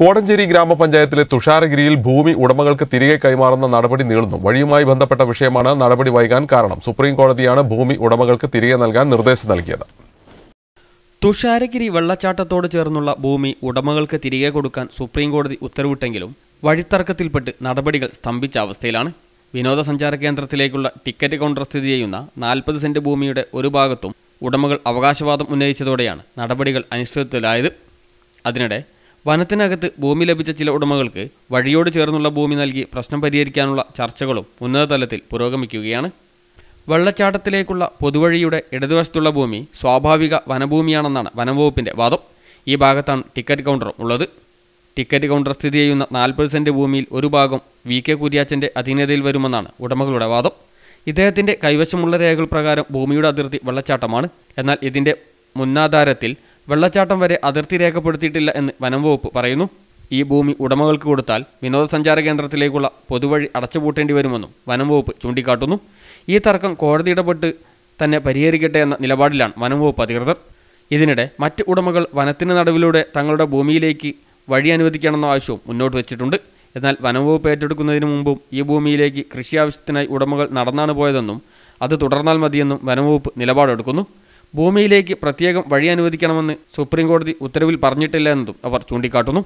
കോടഞ്ചേരി ഗ്രാമപഞ്ചായത്തിലെ തുഷാരഗിരിയിൽ ഭൂമി ഉടമകൾക്ക് തിരികെ കൈമാറുന്ന നടപടി നീളുന്നു വഴിയുമായി ബന്ധപ്പെട്ട വിഷയമാണ് നടപടി വൈകാൻ കാരണം സുപ്രീം കോടതിയാണ് ഭൂമി ഉടമകൾക്ക് തിരികെ നൽകാൻ നിർദ്ദേശം നൽകിയത് തുഷാരഗിരി വെള്ളച്ചാട്ടത്തോട് ചേർന്നുള്ള ഭൂമി ഉടമകൾക്ക് തിരികെ കൊടുക്കാൻ സുപ്രീം കോടതി ഉത്തരവിട്ടെങ്കിലും വഴിത്തർക്കത്തിൽപ്പെട്ട് നടപടികൾ സ്തംഭിച്ച അവസ്ഥയിലാണ് വിനോദസഞ്ചാര കേന്ദ്രത്തിലേക്കുള്ള ടിക്കറ്റ് കൗണ്ടർ സ്ഥിതി ചെയ്യുന്ന നാൽപ്പത് സെന്റ് ഭൂമിയുടെ ഒരു ഭാഗത്തും ഉടമകൾ അവകാശവാദം ഉന്നയിച്ചതോടെയാണ് നടപടികൾ അനിശ്ചിതത്വത്തിലായത് അതിനിടെ വനത്തിനകത്ത് ഭൂമി ലഭിച്ച ചില ഉടമകൾക്ക് വഴിയോട് ചേർന്നുള്ള ഭൂമി നൽകി പ്രശ്നം പരിഹരിക്കാനുള്ള ചർച്ചകളും ഉന്നതതലത്തിൽ പുരോഗമിക്കുകയാണ് വെള്ളച്ചാട്ടത്തിലേക്കുള്ള പൊതുവഴിയുടെ ഇടതുവശത്തുള്ള ഭൂമി സ്വാഭാവിക വനഭൂമിയാണെന്നാണ് വനംവകുപ്പിൻ്റെ വാദം ഈ ഭാഗത്താണ് ടിക്കറ്റ് കൗണ്ടറും ഉള്ളത് ടിക്കറ്റ് കൗണ്ടർ സ്ഥിതി ചെയ്യുന്ന നാൽപ്പത് സെൻറ്റ് ഭൂമിയിൽ ഒരു ഭാഗം വി കെ കുര്യാച്ചൻ്റെ അധീനതയിൽ വരുമെന്നാണ് ഉടമകളുടെ വാദം ഇദ്ദേഹത്തിൻ്റെ കൈവശമുള്ള രേഖകൾ പ്രകാരം ഭൂമിയുടെ അതിർത്തി വെള്ളച്ചാട്ടമാണ് എന്നാൽ ഇതിൻ്റെ മുന്നാധാരത്തിൽ വെള്ളച്ചാട്ടം വരെ അതിർത്തി രേഖപ്പെടുത്തിയിട്ടില്ല എന്ന് വനം വകുപ്പ് പറയുന്നു ഈ ഭൂമി ഉടമകൾക്ക് കൊടുത്താൽ വിനോദസഞ്ചാര കേന്ദ്രത്തിലേക്കുള്ള പൊതുവഴി അടച്ചുപൂട്ടേണ്ടി വരുമെന്നും വനം വകുപ്പ് ചൂണ്ടിക്കാട്ടുന്നു ഈ തർക്കം കോടതി ഇടപെട്ട് തന്നെ പരിഹരിക്കട്ടെ എന്ന നിലപാടിലാണ് വനം വകുപ്പ് അധികൃതർ ഇതിനിടെ മറ്റ് ഉടമകൾ വനത്തിന് നടുവിലൂടെ തങ്ങളുടെ ഭൂമിയിലേക്ക് വഴി അനുവദിക്കണമെന്ന ആവശ്യവും മുന്നോട്ട് വെച്ചിട്ടുണ്ട് എന്നാൽ വനംവകുപ്പ് ഏറ്റെടുക്കുന്നതിന് മുമ്പും ഈ ഭൂമിയിലേക്ക് കൃഷി ആവശ്യത്തിനായി ഉടമകൾ നടന്നാണ് പോയതെന്നും അത് തുടർന്നാൽ മതിയെന്നും വനംവകുപ്പ് നിലപാടെടുക്കുന്നു ഭൂമിയിലേക്ക് പ്രത്യേകം വഴി അനുവദിക്കണമെന്ന് സുപ്രീം കോടതി ഉത്തരവിൽ പറഞ്ഞിട്ടില്ല എന്നതും അവർ ചൂണ്ടിക്കാട്ടുന്നു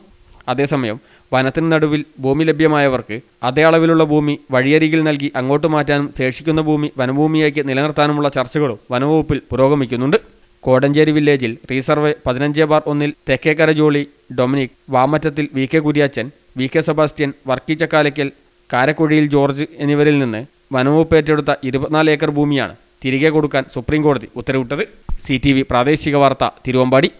അതേസമയം വനത്തിന് നടുവിൽ ഭൂമി ലഭ്യമായവർക്ക് അതേ അളവിലുള്ള ഭൂമി വഴിയരികിൽ നൽകി അങ്ങോട്ട് മാറ്റാനും ശേഷിക്കുന്ന ഭൂമി വനഭൂമിയാക്കി നിലനിർത്താനുമുള്ള ചർച്ചകളും വനവകുപ്പിൽ പുരോഗമിക്കുന്നുണ്ട് കോടഞ്ചേരി വില്ലേജിൽ റീസർവേ പതിനഞ്ച് ബാർ ഒന്നിൽ Thekkekkara Jolly Dominic Vamattathil V K Kuriachan V K Sebastian Varkey Chakkalaykkal Karakkuzhiyil George എന്നിവരിൽ നിന്ന് വനവകുപ്പ് ഏറ്റെടുത്ത ഇരുപത്തിനാല് ഏക്കർ ഭൂമിയാണ് തിരികെ കൊടുക്കാൻ സുപ്രീം കോടതി ഉത്തരവിട്ടത് സി പ്രാദേശിക വാർത്ത തിരുവമ്പാടി